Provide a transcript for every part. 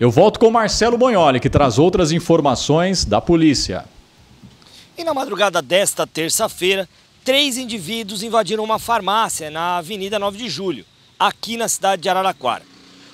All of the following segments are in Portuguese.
Eu volto com Marcelo Bonholi, que traz outras informações da polícia. E na madrugada desta terça-feira, três indivíduos invadiram uma farmácia na Avenida 9 de Julho, aqui na cidade de Araraquara.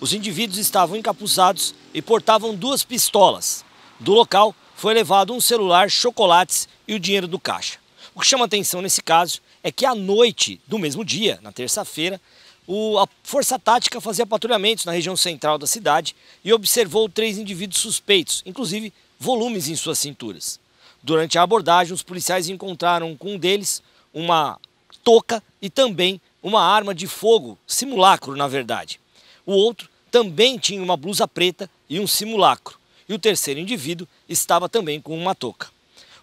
Os indivíduos estavam encapuzados e portavam duas pistolas. Do local foi levado um celular, chocolates e o dinheiro do caixa. O que chama atenção nesse caso é que à noite do mesmo dia, na terça-feira, o, a Força Tática fazia patrulhamentos na região central da cidade e observou três indivíduos suspeitos, inclusive volumes em suas cinturas. Durante a abordagem, os policiais encontraram com um deles uma toca e também uma arma de fogo, simulacro na verdade. O outro também tinha uma blusa preta e um simulacro. E o terceiro indivíduo estava também com uma touca.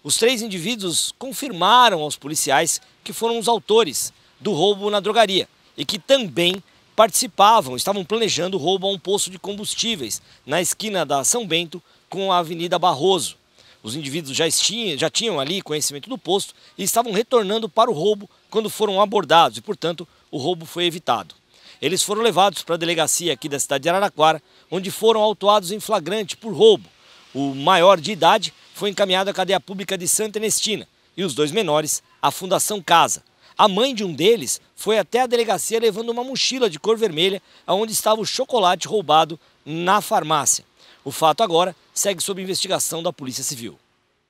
Os três indivíduos confirmaram aos policiais que foram os autores do roubo na drogaria, e que também participavam, estavam planejando roubo a um posto de combustíveis na esquina da São Bento com a Avenida Barroso. Os indivíduos já, estinha, já tinham ali conhecimento do posto e estavam retornando para o roubo quando foram abordados e, portanto, o roubo foi evitado. Eles foram levados para a delegacia aqui da cidade de Araraquara, onde foram autuados em flagrante por roubo. O maior de idade foi encaminhado à cadeia pública de Santa Ernestina e os dois menores à Fundação Casa. A mãe de um deles foi até a delegacia levando uma mochila de cor vermelha, onde estava o chocolate roubado na farmácia. O fato agora segue sob investigação da Polícia Civil.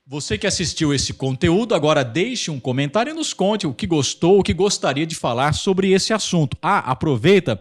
Você que assistiu esse conteúdo, agora deixe um comentário e nos conte o que gostou, o que gostaria de falar sobre esse assunto. Ah, aproveita,